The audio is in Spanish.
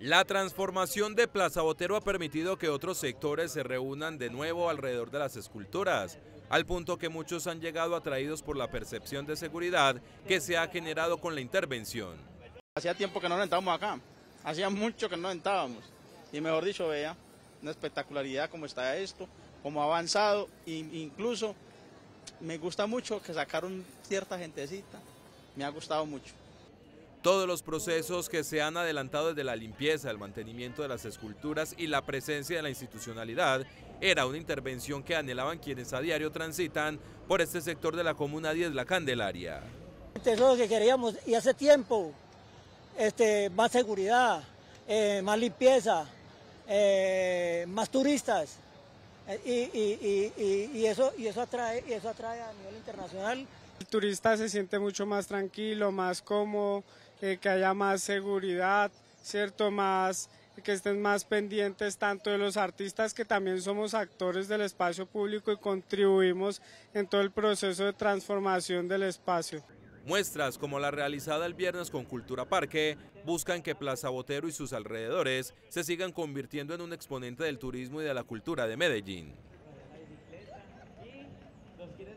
La transformación de Plaza Botero ha permitido que otros sectores se reúnan de nuevo alrededor de las esculturas, al punto que muchos han llegado atraídos por la percepción de seguridad que se ha generado con la intervención. Hacía tiempo que no rentábamos acá, hacía mucho que no rentábamos, y mejor dicho, vea, una espectacularidad como está esto, como ha avanzado, e incluso me gusta mucho que sacaron cierta gentecita, me ha gustado mucho. Todos los procesos que se han adelantado desde la limpieza, el mantenimiento de las esculturas y la presencia de la institucionalidad era una intervención que anhelaban quienes a diario transitan por este sector de la Comuna 10 La Candelaria. Este, eso es lo que queríamos y hace tiempo, este, más seguridad, eh, más limpieza, eh, más turistas eh, y, eso, y, eso atrae, y eso atrae a nivel internacional turista se siente mucho más tranquilo, más cómodo, eh, que haya más seguridad, ¿cierto? Más que estén más pendientes tanto de los artistas que también somos actores del espacio público y contribuimos en todo el proceso de transformación del espacio. Muestras como la realizada el viernes con Cultura Parque buscan que Plaza Botero y sus alrededores se sigan convirtiendo en un exponente del turismo y de la cultura de Medellín.